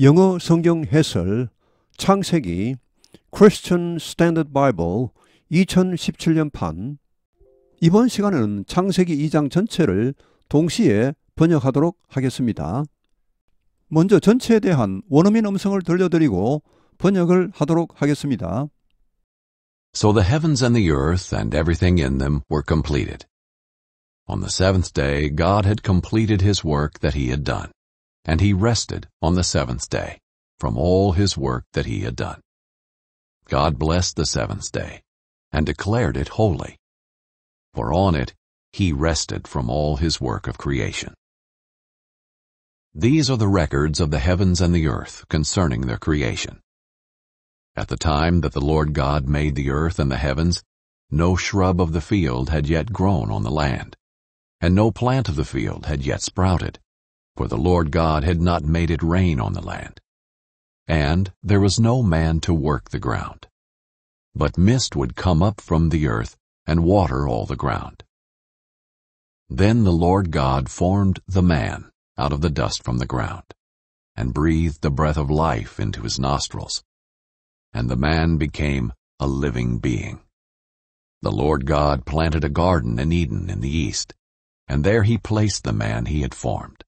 영어 성경 해설 창세기 Christian Standard Bible 2017년판 이번 시간은 창세기 2장 전체를 동시에 번역하도록 하겠습니다. 먼저 전체에 대한 원어민 음성을 들려드리고 번역을 하도록 하겠습니다. So the heavens and the earth and everything in them were completed. On the seventh day God had completed his work that he had done. And he rested on the seventh day from all his work that he had done. God blessed the seventh day and declared it holy. For on it he rested from all his work of creation. These are the records of the heavens and the earth concerning their creation. At the time that the Lord God made the earth and the heavens, no shrub of the field had yet grown on the land, and no plant of the field had yet sprouted, for the Lord God had not made it rain on the land. And there was no man to work the ground. But mist would come up from the earth and water all the ground. Then the Lord God formed the man out of the dust from the ground, and breathed the breath of life into his nostrils. And the man became a living being. The Lord God planted a garden in Eden in the east, and there he placed the man he had formed.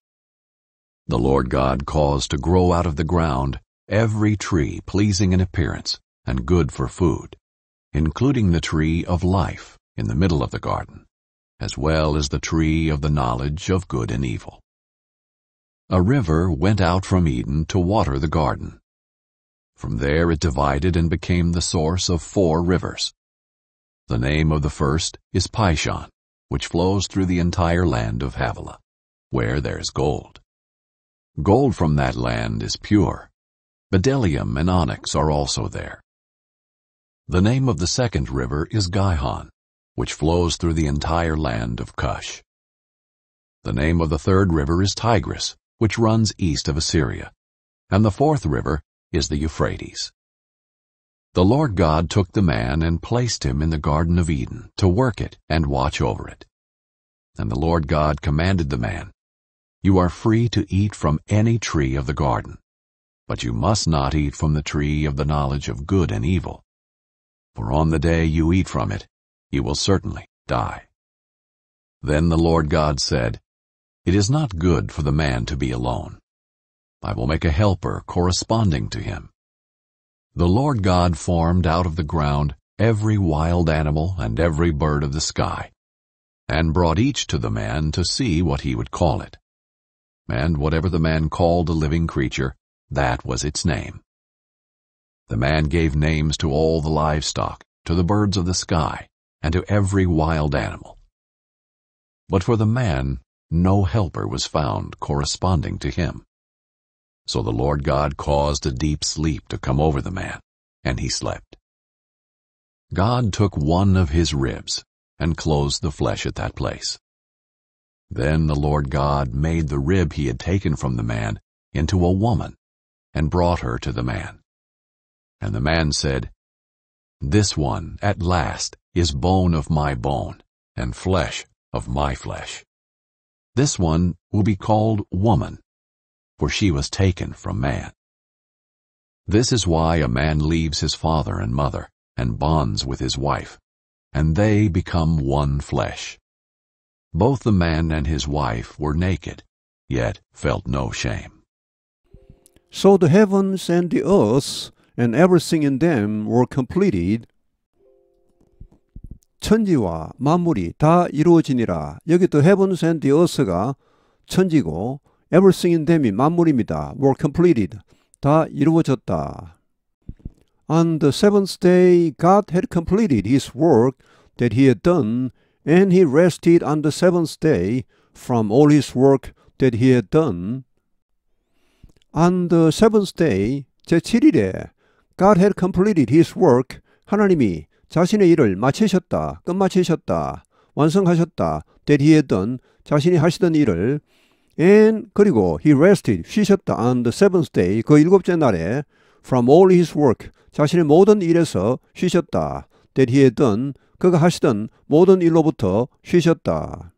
The Lord God caused to grow out of the ground every tree pleasing in appearance and good for food, including the tree of life in the middle of the garden, as well as the tree of the knowledge of good and evil. A river went out from Eden to water the garden. From there it divided and became the source of four rivers. The name of the first is Pishon, which flows through the entire land of Havilah, where there is gold. Gold from that land is pure. Bdellium and onyx are also there. The name of the second river is Gihon, which flows through the entire land of Cush. The name of the third river is Tigris, which runs east of Assyria. And the fourth river is the Euphrates. The Lord God took the man and placed him in the Garden of Eden to work it and watch over it. And the Lord God commanded the man, you are free to eat from any tree of the garden, but you must not eat from the tree of the knowledge of good and evil. For on the day you eat from it, you will certainly die. Then the Lord God said, It is not good for the man to be alone. I will make a helper corresponding to him. The Lord God formed out of the ground every wild animal and every bird of the sky, and brought each to the man to see what he would call it and whatever the man called a living creature, that was its name. The man gave names to all the livestock, to the birds of the sky, and to every wild animal. But for the man, no helper was found corresponding to him. So the Lord God caused a deep sleep to come over the man, and he slept. God took one of his ribs and closed the flesh at that place. Then the Lord God made the rib he had taken from the man into a woman and brought her to the man. And the man said, This one at last is bone of my bone and flesh of my flesh. This one will be called woman, for she was taken from man. This is why a man leaves his father and mother and bonds with his wife, and they become one flesh. Both the man and his wife were naked, yet felt no shame. So the heavens and the earth and everything in them were completed. 천지와 만물이 다 이루어지니라. 여기 또 heavens and the earth가 천지고 everything in them이 만물입니다. were completed. 다 이루어졌다. On the seventh day, God had completed his work that he had done and he rested on the seventh day from all his work that he had done. On the seventh day, 제7일에 God had completed his work. 하나님이 자신의 일을 마치셨다. 끝마치셨다. 완성하셨다. that he had done. 자신이 하시던 일을 and 그리고 he rested 쉬셨다 on the seventh day 그 일곱째 날에 from all his work 자신의 모든 일에서 쉬셨다 that he had done 그가 하시던 모든 일로부터 쉬셨다.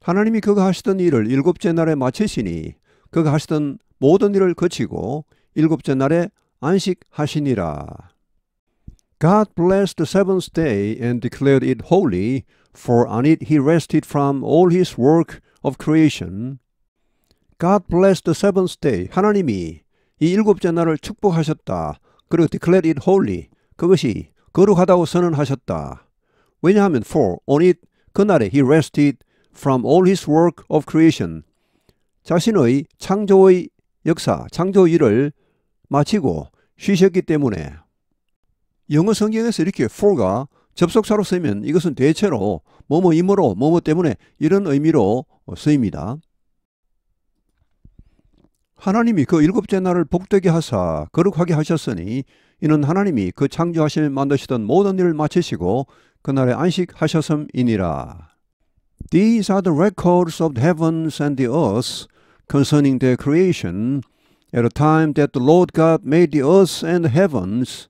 하나님이 그가 하시던 일을 일곱째 날에 마치시니 그가 하시던 모든 일을 거치고 일곱째 날에 안식하시니라. God blessed the seventh day and declared it holy, for on it he rested from all his work of creation. God blessed the seventh day. 하나님이 이 일곱째 날을 축복하셨다. 그리고 declared it holy. 그것이 거룩하다고 선언하셨다. 왜냐하면 for on it 그날에 he rested from all his work of creation 자신의 창조의 역사, 창조 일을 마치고 쉬셨기 때문에 영어 성경에서 이렇게 for가 접속사로 쓰면 이것은 대체로 뭐뭐 임으로 뭐뭐 때문에 이런 의미로 쓰입니다. 하나님이 그 일곱째 날을 복되게 하사 거룩하게 하셨으니 이는 하나님이 그 창조하실 만드시던 모든 일을 마치시고 그날에 안식하셨음이니라. These are the records of the heavens and the earth concerning their creation at a time that the Lord God made the earth and the heavens.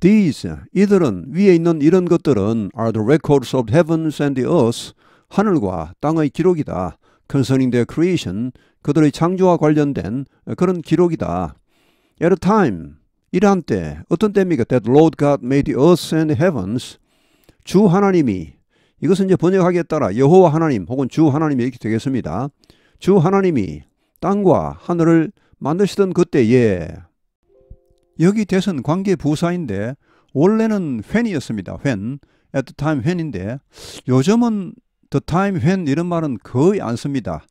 These 이들은 위에 있는 이런 것들은 are the records of the heavens and the earth 하늘과 땅의 기록이다. concerning their creation 그들의 창조와 관련된 그런 기록이다. At a time 이러한 때 어떤 때입니까? That Lord God made the earth and heavens 주 하나님이 이것은 이제 번역하기에 따라 여호와 하나님 혹은 주 하나님이 이렇게 되겠습니다. 주 하나님이 땅과 하늘을 만드시던 그때에 여기 대선 관계 부사인데 원래는 when이었습니다. when at the time when인데 요즘은 the time when 이런 말은 거의 안 씁니다.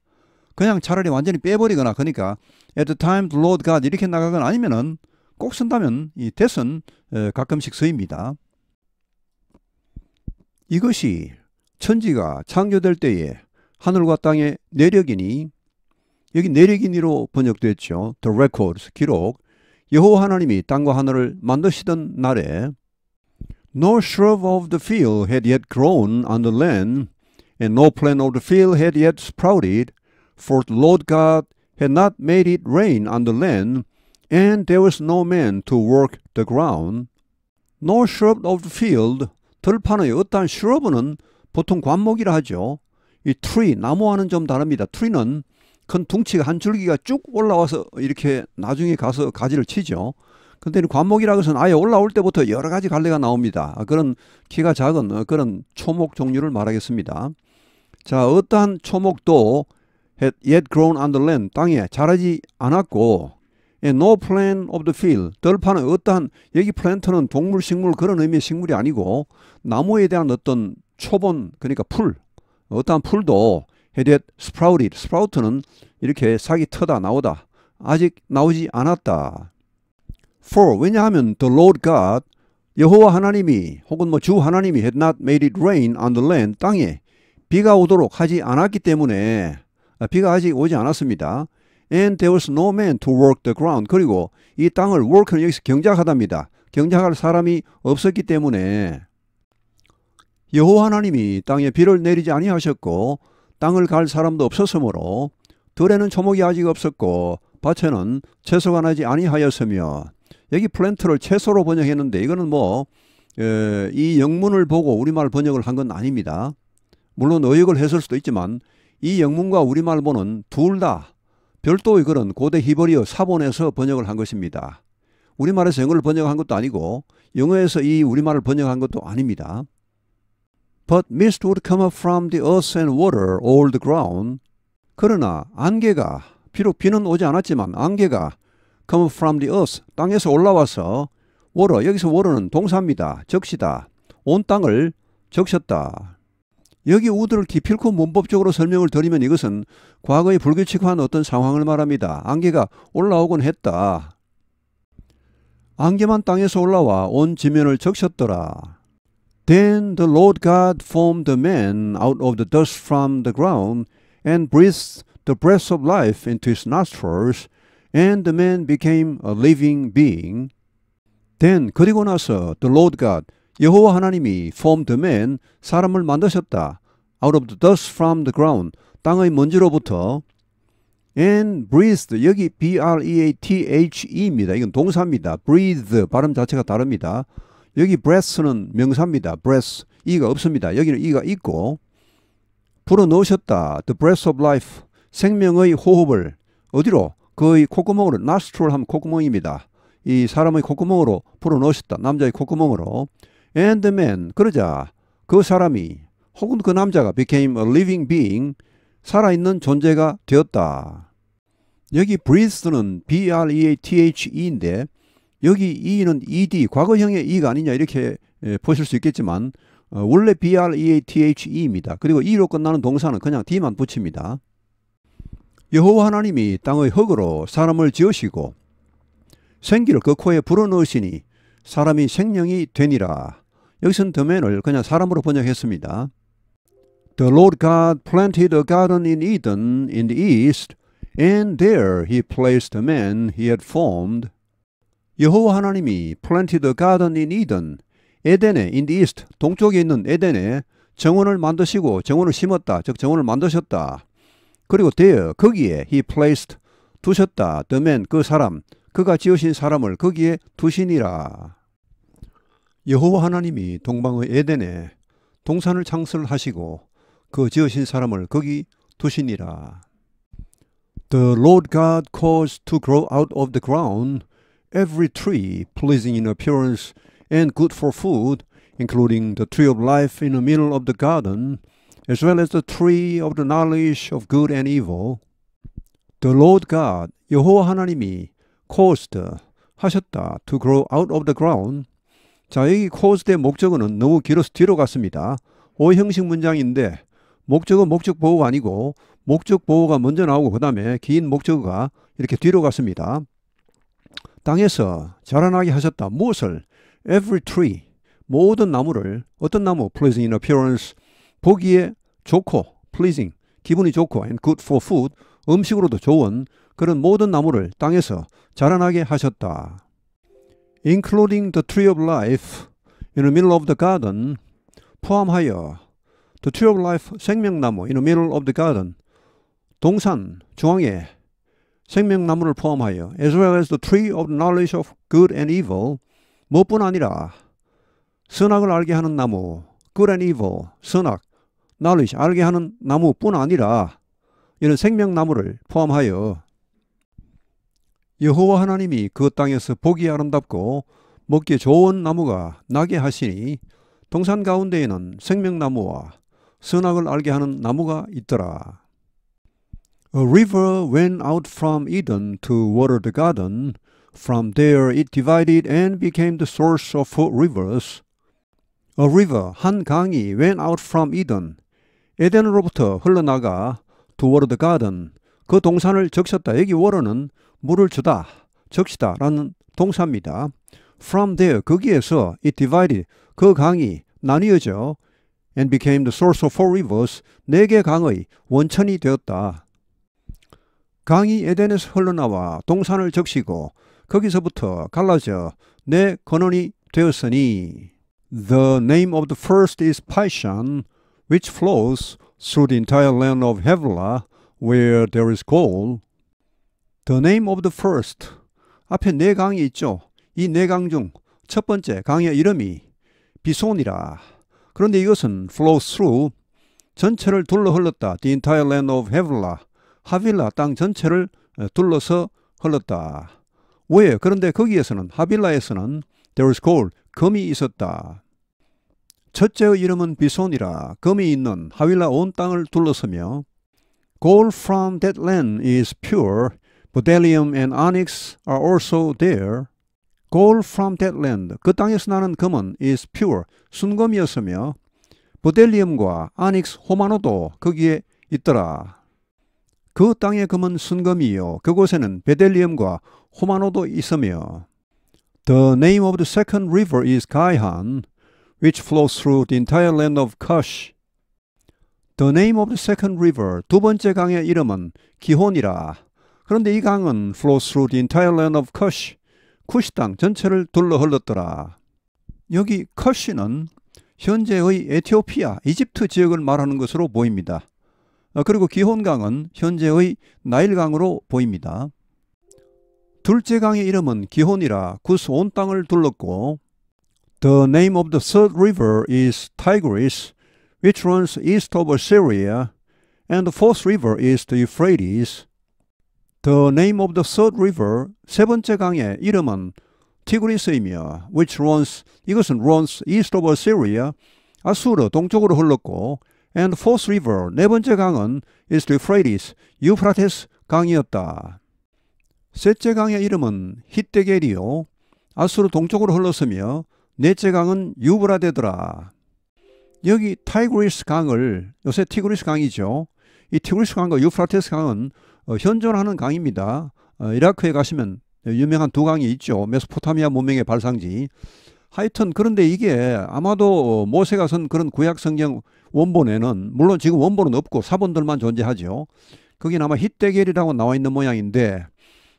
그냥 차라리 완전히 빼버리거나 그러니까 at the time the Lord God 이렇게 나가거나 아니면은 꼭 쓴다면 이 대선 가끔씩 쓰입니다. 이것이 천지가 창조될 때에 하늘과 땅의 내력이니 여기 내력이니로 번역됐죠. The records 기록 여호와 하나님이 땅과 하늘을 만드시던 날에 No shrub of the field had yet grown on the land and no plant of the field had yet sprouted for the Lord God had not made it rain on the land and there was no man to work the ground. No shrub of the field, 들판의 어떠한 shrub은 보통 관목이라 하죠. 이 tree, 나무와는 좀 다릅니다. tree는 큰 둥치가 한 줄기가 쭉 올라와서 이렇게 나중에 가서 가지를 치죠. 근데 관목이라 것은 아예 올라올 때부터 여러 가지 갈래가 나옵니다. 아, 그런 키가 작은 어, 그런 초목 종류를 말하겠습니다. 자, 어떠한 초목도 had yet grown on the land, 땅에 자라지 않았고 예, no plan of the field. 덜판은 어떠한 여기 플랜트는 동물, 식물 그런 의미의 식물이 아니고 나무에 대한 어떤 초본 그러니까 풀 어떠한 풀도 헤드 스프라우리 스프라우트는 이렇게 사기 터다 나오다 아직 나오지 않았다. For 왜냐하면 the Lord God 여호와 하나님이 혹은 뭐 주 하나님이 had not made it rain on the land 땅에 비가 오도록 하지 않았기 때문에 아, 비가 아직 오지 않았습니다. And there was no man to work the ground. 그리고 이 땅을 work는 여기서 경작하답니다. 경작할 사람이 없었기 때문에 여호와 하나님이 땅에 비를 내리지 아니하셨고 땅을 갈 사람도 없었으므로 들에는 초목이 아직 없었고 밭에는 채소가 나지 아니하였으며 여기 플랜트를 채소로 번역했는데 이거는 뭐 이 영문을 보고 우리말 번역을 한 건 아닙니다. 물론 의역을 했을 수도 있지만 이 영문과 우리말 보는 둘다 별도의 글은 고대 히브리어 사본에서 번역을 한 것입니다. 우리말에서 영어를 번역한 것도 아니고 영어에서 이 우리말을 번역한 것도 아닙니다. But mist would come up from the earth and water all ground. 그러나 안개가 비록 비는 오지 않았지만 안개가 come up from the earth 땅에서 올라와서 water 여기서 water는 동사입니다. 적시다. 온 땅을 적셨다. 여기 우드를 기필코 문법적으로 설명을 드리면 이것은 과거의 불규칙한 어떤 상황을 말합니다. 안개가 올라오곤 했다. 안개만 땅에서 올라와 온 지면을 적셨더라. Then the Lord God formed the man out of the dust from the ground and breathed the breath of life into his nostrils and the man became a living being. Then 그리고 나서 the Lord God 여호와 하나님이 f o r m the man 사람을 만드셨다. out of the dust from the ground 땅의 먼지로부터 and breathed 여기 b r e a t h e입니다. 이건 동사입니다. breathe 발음 자체가 다릅니다. 여기 breath는 명사입니다. breath 이가 없습니다. 여기는 이가 있고 불어 넣으셨다. the breath of life 생명의 호흡을 어디로 그의 콧구멍으로 nostril 하면 콧구멍입니다. 이 사람의 콧구멍으로 불어 넣으셨다. 남자의 콧구멍으로 And the man 그러자 그 사람이 혹은 그 남자가 became a living being 살아있는 존재가 되었다. 여기 breathe는 B-R-E-A-T-H-E인데 여기 E는 ED 과거형의 E가 아니냐 이렇게 예, 보실 수 있겠지만 어, 원래 B-R-E-A-T-H-E입니다. 그리고 E로 끝나는 동사는 그냥 D만 붙입니다. 여호와 하나님이 땅의 흙으로 사람을 지으시고 생기를 그 코에 불어넣으시니 사람이 생명이 되니라. 여기서는 더맨을 그냥 사람으로 번역했습니다. The Lord God planted a garden in Eden in the east, and there he placed the man he had formed. 여호와 하나님이 planted a garden in Eden, 에덴에 in the east 동쪽에 있는 에덴에 정원을 만드시고 정원을 심었다. 즉 정원을 만드셨다. 그리고 there 거기에 he placed 두셨다. the man 그 사람 그가 지으신 사람을 거기에 두시니라. 여호와 하나님이 동방의 에덴에 동산을 창설하시고 그 지으신 사람을 거기 두시니라. The Lord God caused to grow out of the ground every tree pleasing in appearance and good for food, including the tree of life in the middle of the garden, as well as the tree of the knowledge of good and evil. The Lord God, 여호와 하나님이 caused 하셨다. to grow out of the ground. 자, 여기 caused의 목적어는 너무 길어서 뒤로 갔습니다. 오 형식 문장인데 목적은 목적 보호가 아니고 목적 보호가 먼저 나오고 그 다음에 긴 목적어가 이렇게 뒤로 갔습니다. 땅에서 자라나게 하셨다. 무엇을? Every tree. 모든 나무를 어떤 나무? Pleasing in appearance. 보기에 좋고 pleasing. 기분이 좋고 and good for food. 음식으로도 좋은 그런 모든 나무를 땅에서 자라나게 하셨다. including the tree of life in the middle of the garden 포함하여 the tree of life 생명나무 in the middle of the garden 동산 중앙에 생명나무를 포함하여 as well as the tree of knowledge of good and evil 무엇뿐 아니라 선악을 알게 하는 나무 good and evil 선악 knowledge 알게 하는 나무뿐 아니라 이런 생명나무를 포함하여 여호와 하나님이 그 땅에서 보기 아름답고 먹기 좋은 나무가 나게 하시니 동산 가운데에는 생명나무와 선악을 알게 하는 나무가 있더라. A river went out from Eden to water the garden. From there it divided and became the source of four rivers. A river, 한 강이 went out from Eden. 에덴으로부터 흘러나가 to water the garden. 그 동산을 적셨다. 여기 water는 물을 주다, 적시다 라는 동사입니다. From there, 거기에서 it divided, 그 강이 나뉘어져 and became the source of four rivers, 네 개 강의 원천이 되었다. 강이 에덴에서 흘러나와 동산을 적시고 거기서부터 갈라져 내 근원이 되었으니 The name of the first is Pishon, which flows through the entire land of Havilah, where there is gold. The name of the first. 앞에 네 강이 있죠. 이 네 강 중 첫 번째 강의 이름이 비손이라. 그런데 이것은 flows through 전체를 둘러 흘렀다. The entire land of h a v i l a 하빌라 땅 전체를 둘러서 흘렀다. 왜? 그런데 거기에서는 하빌라에서는 there is gold 금이 있었다. 첫째의 이름은 비손이라 금이 있는 하빌라 온 땅을 둘러서며 gold from that land is pure Bdellium and onyx are also there. Gold from that land. 그 땅에서 나는 금은 is pure. 순금이었으며 보델리움과 아닉스 호마노도 거기에 있더라. 그 땅의 금은 순금이요. 그곳에는 베델리움과 호마노도 있으며 The name of the second river is Gihon, which flows through the entire land of Cush. The name of the second river, 두 번째 강의 이름은 기혼이라. 그런데 이 강은 flows through the entire land of Cush, 쿠시 땅 전체를 둘러 흘렀더라. 여기 커시는 현재의 에티오피아, 이집트 지역을 말하는 것으로 보입니다. 그리고 기혼강은 현재의 나일강으로 보입니다. 둘째 강의 이름은 기혼이라 구스 온 땅을 둘렀고 The name of the third river is Tigris, which runs east over Syria, and the fourth river is the Euphrates, The name of the third river, 세 번째 강의 이름은 티그리스이며 which runs, 이것은 runs east of Assyria, 아수르 동쪽으로 흘렀고 and fourth river, 네 번째 강은 is the Euphrates, 유프라테스 강이었다. 셋째 강의 이름은 히테겔이요 아수르 동쪽으로 흘렀으며 넷째 강은 유브라데더라. 여기 타이그리스 강을 요새 티그리스 강이죠. 이 티그리스 강과 유프라테스 강은 어, 현존하는 강입니다. 어, 이라크에 가시면 유명한 두 강이 있죠. 메소포타미아 문명의 발상지. 하여튼 그런데 이게 아마도 모세가 쓴 그런 구약 성경 원본에는 물론 지금 원본은 없고 사본들만 존재하죠. 거긴 아마 히데겔이라고 나와 있는 모양인데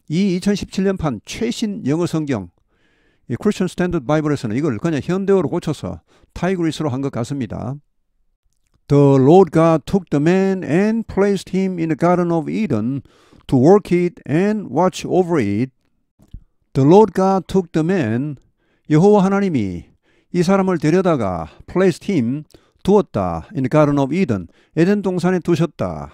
이 2017년판 최신 영어 성경 크리스천 스탠드 바이블에서는 이걸 그냥 현대어로 고쳐서 타이그리스로 한 것 같습니다. The Lord God took the man and placed him in the Garden of Eden to work it and watch over it. The Lord God took the man. 여호와 하나님이 이 사람을 데려다가 placed him 두었다. in the Garden of Eden. 에덴 동산에 두셨다.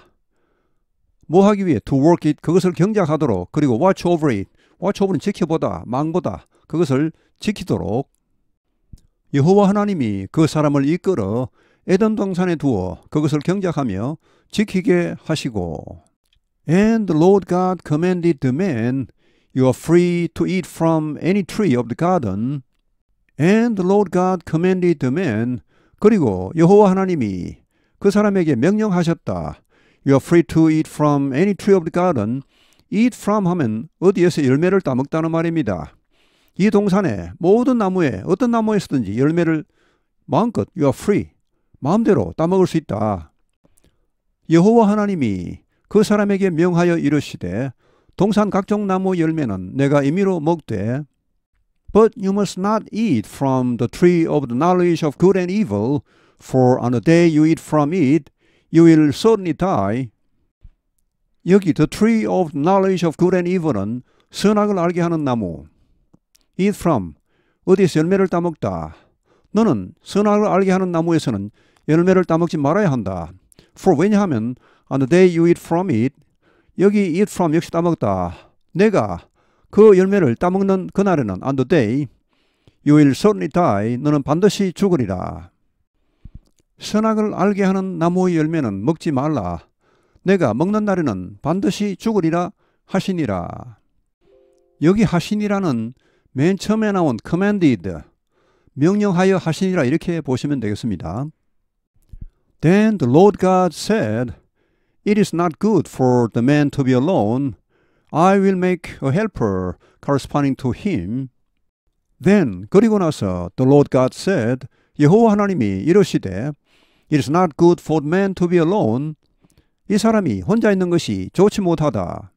뭐 하기 위해 to work it 그것을 경작하도록 그리고 watch over it. watch over는 지켜보다 망보다 그것을 지키도록 여호와 하나님이 그 사람을 이끌어 에덴 동산에 두어 그것을 경작하며 지키게 하시고 And the Lord God commanded the man You are free to eat from any tree of the garden And the Lord God commanded the man 그리고 여호와 하나님이 그 사람에게 명령하셨다 You are free to eat from any tree of the garden Eat from 하면 어디에서 열매를 따먹다는 말입니다 이 동산의 모든 나무에 어떤 나무에서든지 열매를 마음껏 you are free 마음대로 따먹을 수 있다. 여호와 하나님이 그 사람에게 명하여 이르시되 동산 각종 나무 열매는 내가 임의로 먹되 But you must not eat from the tree of the knowledge of good and evil, for on the day you eat from it, you will certainly die. 여기 the tree of knowledge of good and evil은 선악을 알게 하는 나무. eat from, 어디서 열매를 따먹다. 너는 선악을 알게 하는 나무에서는 열매를 따먹지 말아야 한다. For 왜냐하면 on the day you eat from it 여기 eat from 역시 따먹다. 내가 그 열매를 따먹는 그날에는 on the day you will certainly die 너는 반드시 죽으리라. 선악을 알게 하는 나무의 열매는 먹지 말라. 내가 먹는 날에는 반드시 죽으리라 하시니라. 여기 하시니라는 맨 처음에 나온 commanded 명령하여 하시니라 이렇게 보시면 되겠습니다. Then the Lord God said, It is not good for the man to be alone. I will make a helper corresponding to him. Then 그리고 나서 the Lord God said, 여호와 하나님이 이르시되, It is not good for the man to be alone. 이 사람이 혼자 있는 것이 좋지 못하다.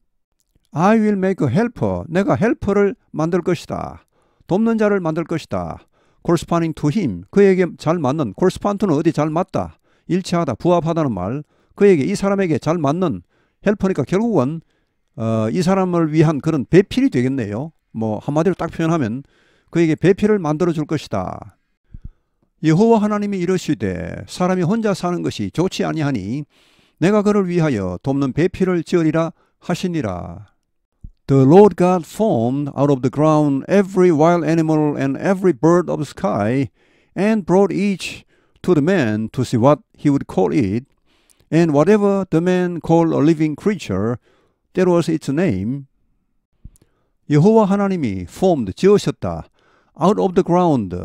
I will make a helper. 내가 헬퍼를 만들 것이다. 돕는 자를 만들 것이다. corresponding to him. 그에게 잘 맞는 correspond to는 어디 잘 맞다. 일치하다. 부합하다는 말. 그에게 이 사람에게 잘 맞는 헬퍼니까 결국은 어, 이 사람을 위한 그런 배필이 되겠네요. 뭐 한마디로 딱 표현하면 그에게 배필을 만들어 줄 것이다. 여호와 하나님이 이러시되 사람이 혼자 사는 것이 좋지 아니하니 내가 그를 위하여 돕는 배필을 지으리라 하시니라. The Lord God formed out of the ground every wild animal and every bird of the sky, and brought each to the man to see what he would call it. And whatever the man called a living creature, that was its name. 여호와 하나님이 formed 지으셨다. out of the ground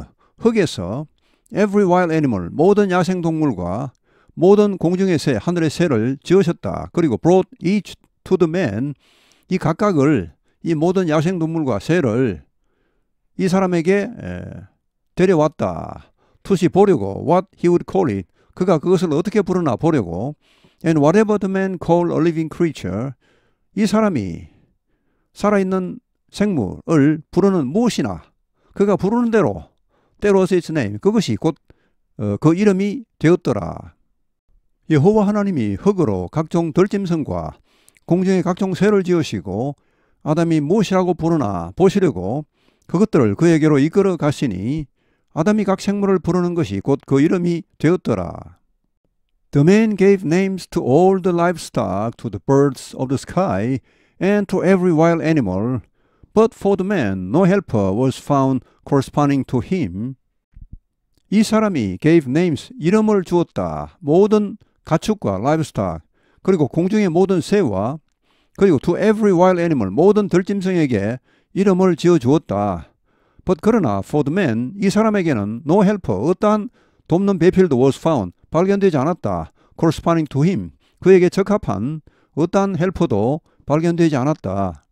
흙에서 every wild animal 모든 야생 동물과 모든 공중의 새 하늘의 새를 지으셨다. 그리고 brought each to the man 이 각각을 이 모든 야생동물과 새를 이 사람에게 데려왔다. 투시 보려고 what he would call it 그가 그것을 어떻게 부르나 보려고 and whatever the man call a living creature 이 사람이 살아있는 생물을 부르는 무엇이나 그가 부르는 대로 때로서 its name 그것이 곧그 어, 이름이 되었더라. 여호와 하나님이 흙으로 각종 덜짐승과 공중에 각종 쇠를 지으시고 아담이 무엇이라고 부르나 보시려고 그것들을 그에게로 이끌어 가시니 아담이 각 생물을 부르는 것이 곧 그 이름이 되었더라. The man gave names to all the livestock, to the birds of the sky, and to every wild animal. But for the man, no helper was found corresponding to him. 이 사람이 gave names 이름을 주었다. 모든 가축과 livestock 그리고 공중의 모든 새와 그리고 to every wild animal 모든 들짐승에게 이름을 지어 주었다. But 그러나 for the man 이 사람에게는 no helper 어떠한 돕는 배필도 was found 발견되지 않았다. Corresponding to him 그에게 적합한 어떠한 헬퍼도 발견되지 않았다.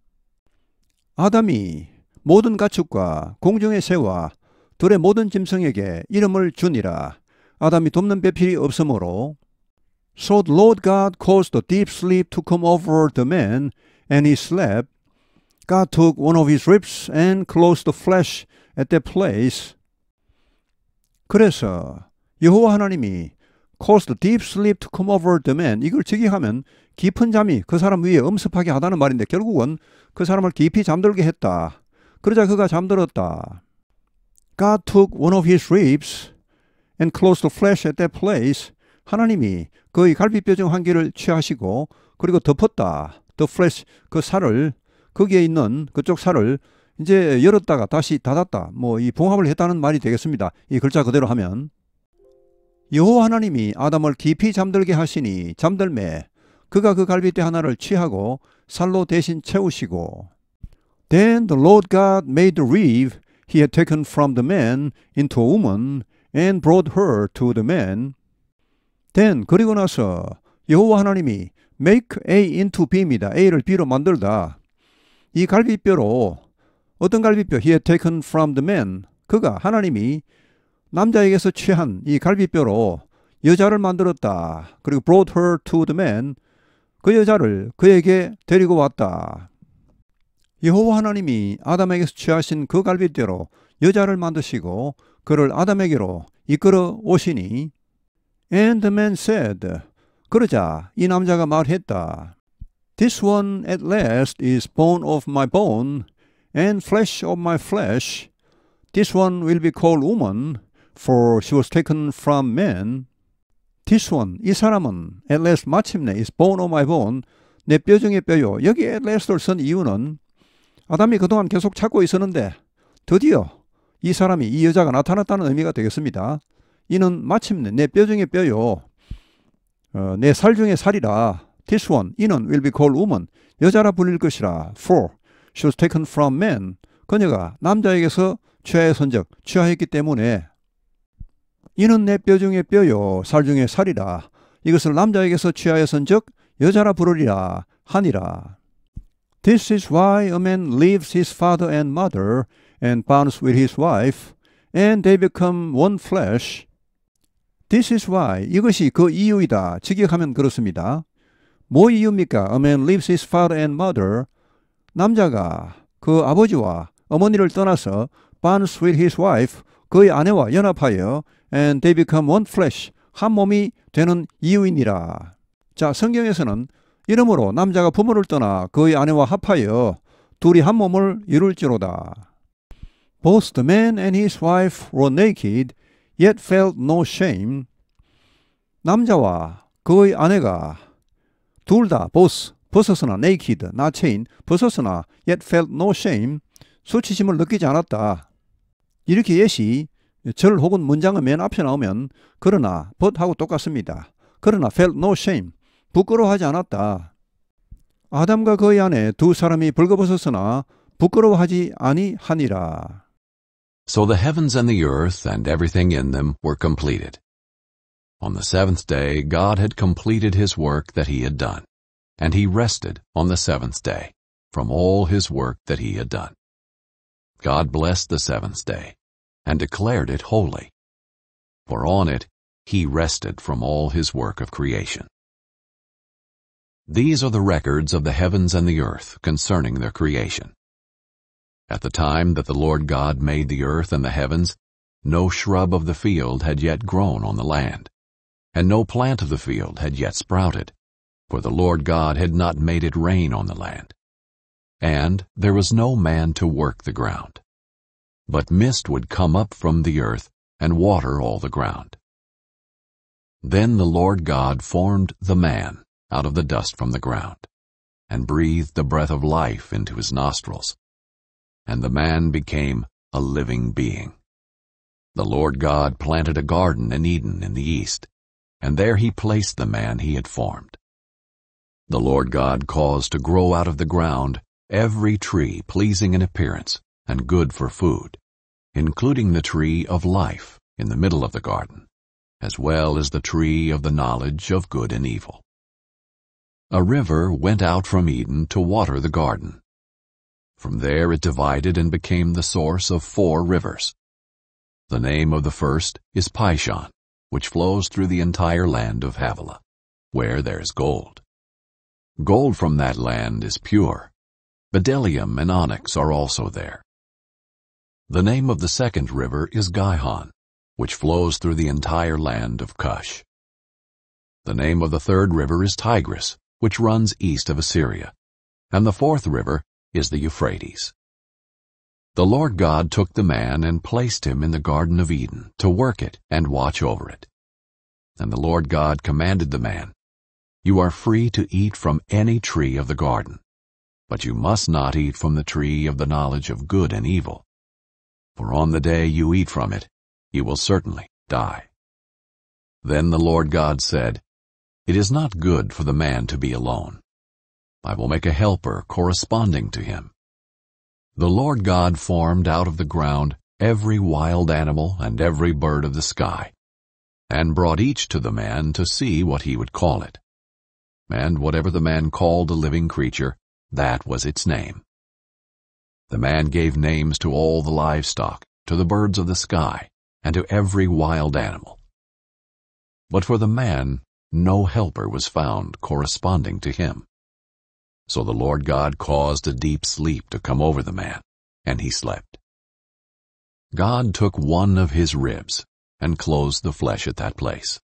아담이 모든 가축과 공중의 새와 들의 모든 짐승에게 이름을 주니라. 아담이 돕는 배필이 없으므로 So the Lord God caused a deep sleep to come over the man, and he slept. God took one of his ribs and closed the flesh at that place. 그래서 여호와 하나님이 caused a deep sleep to come over the man. 이걸 직역하면 깊은 잠이 그 사람 위에 엄습하게 하다는 말인데 결국은 그 사람을 깊이 잠들게 했다. 그러자 그가 잠들었다. God took one of his ribs and closed the flesh at that place. 하나님이 그의 갈비뼈중 한 개를 취하시고 그리고 덮었다. 더 플래시 그 살을 거기에 있는 그쪽 살을 이제 열었다가 다시 닫았다. 뭐 이 봉합을 했다는 말이 되겠습니다. 이 글자 그대로 하면 여호와 하나님이 아담을 깊이 잠들게 하시니 잠들매 그가 그 갈비뼈 하나를 취하고 살로 대신 채우시고 Then the Lord God made the r e e he had taken from the man into a woman and brought her to the man then 그리고 나서 여호와 하나님이 make A into B입니다. A를 B로 만들다. 이 갈비뼈로 어떤 갈비뼈 he had taken from the man 그가 하나님이 남자에게서 취한 이 갈비뼈로 여자를 만들었다. 그리고 brought her to the man 그 여자를 그에게 데리고 왔다. 여호와 하나님이 아담에게서 취하신 그 갈비뼈로 여자를 만드시고 그를 아담에게로 이끌어 오시니 And the man said, 그러자 이 남자가 말했다. This one at last is bone of my bone and flesh of my flesh. This one will be called woman, for she was taken from man. This one, 이 사람은 at last 마침내 is bone of my bone, 내 뼈중의 뼈요. 여기 at last를 쓴 이유는 아담이 그동안 계속 찾고 있었는데 드디어 이 사람이 이 여자가 나타났다는 의미가 되겠습니다. 이는 마침내 내 뼈 중의 뼈요. 어, 내살 중의 살이라. This one, 이는 will be called woman. 여자라 불릴 것이라. For she was taken from man. 그녀가 남자에게서 취하의 선적, 취하였기 때문에 이는 내 뼈 중의 뼈요. 살 중의 살이라. 이것을 남자에게서 취하의 선적, 여자라 부르리라 하니라. This is why a man leaves his father and mother and bounds with his wife, and they become one flesh. This is why. 이것이 그 이유이다. 직역하면 그렇습니다. 뭐 이유입니까? A man leaves his father and mother. 남자가 그 아버지와 어머니를 떠나서 bonds with his wife. 그의 아내와 연합하여 and they become one flesh. 한 몸이 되는 이유이니라. 자, 성경에서는 이러므로 남자가 부모를 떠나 그의 아내와 합하여 둘이 한 몸을 이룰지로다. Both the man and his wife were naked yet felt no shame. 남자와 그의 아내가 둘다 b 스 t h 벗어서나 naked, not c h a i n 벗어서나 yet felt no shame. 수치심을 느끼지 않았다. 이렇게 예시 절 혹은 문장은 맨 앞에 나오면 그러나 벗하고 똑같습니다. 그러나 felt no shame. 부끄러워하지 않았다. 아담과 그의 아내 두 사람이 벌거벗었으나 부끄러워하지 아니하니라. So the heavens and the earth and everything in them were completed. On the seventh day God had completed his work that he had done, and he rested on the seventh day from all his work that he had done. God blessed the seventh day and declared it holy, for on it he rested from all his work of creation. These are the records of the heavens and the earth concerning their creation. At the time that the Lord God made the earth and the heavens, no shrub of the field had yet grown on the land, and no plant of the field had yet sprouted, for the Lord God had not made it rain on the land. And there was no man to work the ground. But mist would come up from the earth and water all the ground. Then the Lord God formed the man out of the dust from the ground, and breathed the breath of life into his nostrils, and the man became a living being. The Lord God planted a garden in Eden in the east, and there he placed the man he had formed. The Lord God caused to grow out of the ground every tree pleasing in appearance and good for food, including the tree of life in the middle of the garden, as well as the tree of the knowledge of good and evil. A river went out from Eden to water the garden, from there it divided and became the source of four rivers. The name of the first is Pishon, which flows through the entire land of Havilah, where there's gold. Gold from that land is pure. Bdellium and onyx are also there. The name of the second river is Gihon, which flows through the entire land of Cush. The name of the third river is Tigris, which runs east of Assyria. And the fourth river is the Euphrates. The Lord God took the man and placed him in the Garden of Eden to work it and watch over it. And the Lord God commanded the man, You are free to eat from any tree of the garden, but you must not eat from the tree of the knowledge of good and evil. For on the day you eat from it, you will certainly die. Then the Lord God said, It is not good for the man to be alone. I will make a helper corresponding to him. The Lord God formed out of the ground every wild animal and every bird of the sky, and brought each to the man to see what he would call it. And whatever the man called a living creature, that was its name. The man gave names to all the livestock, to the birds of the sky, and to every wild animal. But for the man, no helper was found corresponding to him. So the Lord God caused a deep sleep to come over the man, and he slept. God took one of his ribs and closed the flesh at that place.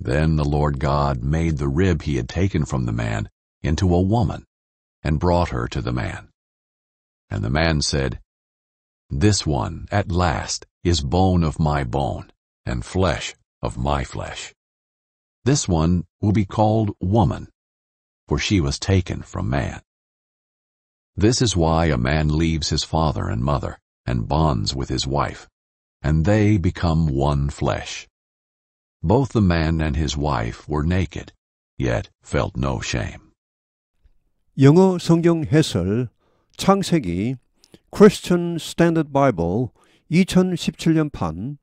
Then the Lord God made the rib he had taken from the man into a woman and brought her to the man. And the man said, This one at last is bone of my bone and flesh of my flesh. This one will be called woman for she was taken from man. This is why a man leaves his father and mother and bonds with his wife, and they become one flesh. Both the man and his wife were naked, yet felt no shame. 영어 성경 해설 창세기 Christian Standard Bible 2017년 판